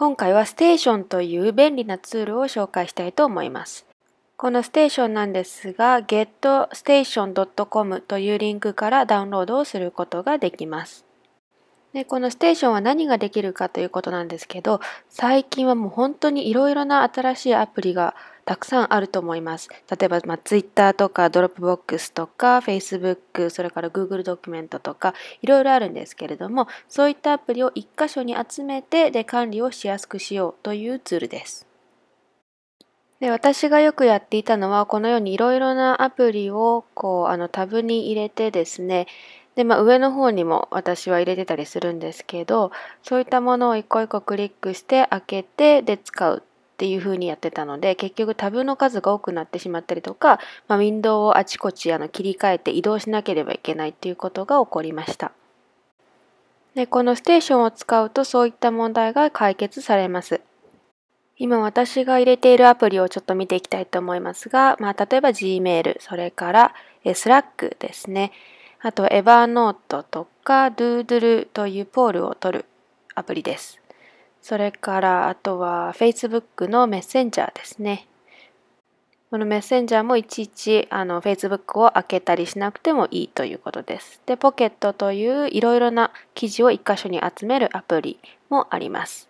今回はステーションという便利なツールを紹介したいと思います。このステーションなんですが、getstation.com というリンクからダウンロードをすることができます。でこのステーションは何ができるかということなんですけど、最近はもう本当にいろいろな新しいアプリがたくさんあると思います。例えば、まあ、Twitter とか Dropbox とか Facebook、それから Google ドキュメントとかいろいろあるんですけれども、そういったアプリを1箇所に集めてで管理をしやすくしようというツールです。で私がよくやっていたのはこのようにいろいろなアプリをこうあのタブに入れてですねで、まあ、上の方にも私は入れてたりするんですけどそういったものを一個一個クリックして開けてで使うっていう風にやってたので結局タブの数が多くなってしまったりとか、まあ、ウィンドウをあちこちあの切り替えて移動しなければいけないっていうことが起こりました。でこのステーションを使うとそういった問題が解決されます。今私が入れているアプリをちょっと見ていきたいと思いますが、まあ、例えば Gmail、それから Slack ですね。あと Evernote とか Doodle というポールを取るアプリです。それからあとは Facebook のメッセンジャーですね。このメッセンジャーもいちいちあの Facebook を開けたりしなくてもいいということです。で、ポケットといういろいろな記事を一箇所に集めるアプリもあります。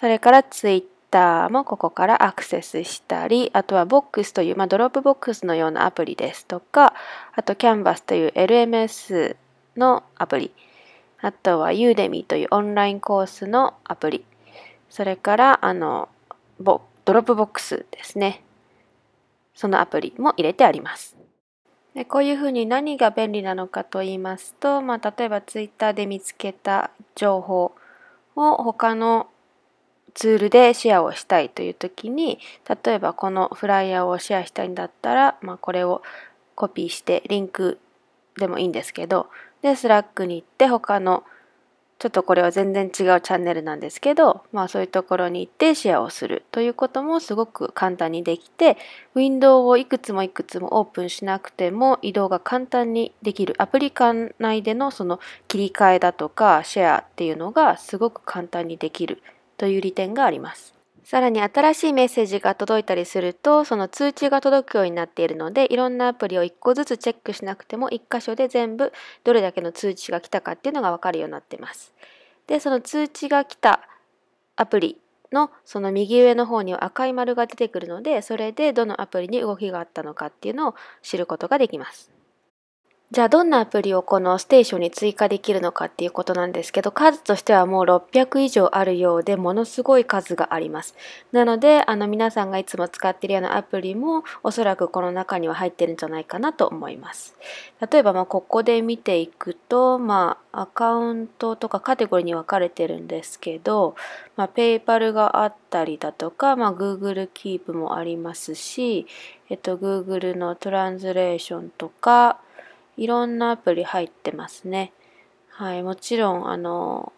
それから Twitter もここからアクセスしたり、あとは Box という、まあ、ドロップボックスのようなアプリですとか、あと Canvas という LMS のアプリ。あとは Udemy というオンラインコースのアプリ。それから、あの、ドロップボックスですね。そのアプリも入れてあります。でこういうふうに何が便利なのかと言いますと、まあ、例えば Twitter で見つけた情報を他のツールでシェアをしたいという時に例えばこのフライヤーをシェアしたいんだったら、まあ、これをコピーしてリンクでもいいんですけどで、スラックに行って、他の、ちょっとこれは全然違うチャンネルなんですけど、まあそういうところに行ってシェアをするということもすごく簡単にできて、ウィンドウをいくつもいくつもオープンしなくても移動が簡単にできるアプリ間内でのその切り替えだとかシェアっていうのがすごく簡単にできるという利点があります。さらに新しいメッセージが届いたりすると、その通知が届くようになっているので、いろんなアプリを1個ずつチェックしなくても、1箇所で全部どれだけの通知が来たかっていうのがわかるようになってます。で、その通知が来たアプリのその右上の方には赤い丸が出てくるので、それでどのアプリに動きがあったのかっていうのを知ることができます。じゃあどんなアプリをこのステーションに追加できるのかっていうことなんですけど数としてはもう600以上あるようでものすごい数があります。なのであの皆さんがいつも使ってるようなアプリもおそらくこの中には入ってるんじゃないかなと思います。例えばまあここで見ていくとまあアカウントとかカテゴリーに分かれてるんですけど、まあ、PayPal があったりだとか、まあ、Google Keep もありますし、えっと、Google のトランスレーションとかいろんなアプリ入ってますね。はい、もちろん、あの、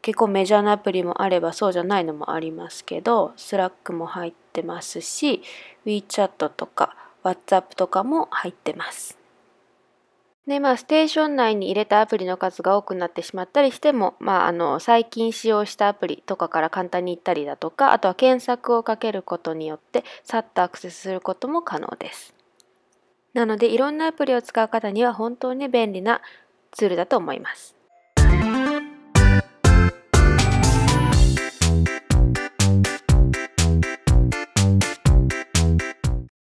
結構メジャーなアプリもあればそうじゃないのもありますけど、Slack も入ってますし、WeChat とか WhatsApp とかも入ってます。で、まあ、ステーション内に入れたアプリの数が多くなってしまったりしても、まあ、あの、最近使用したアプリとかから簡単に行ったりだとか、あとは検索をかけることによって、さっとアクセスすることも可能です。なのでいろんなアプリを使う方には本当に便利なツールだと思います。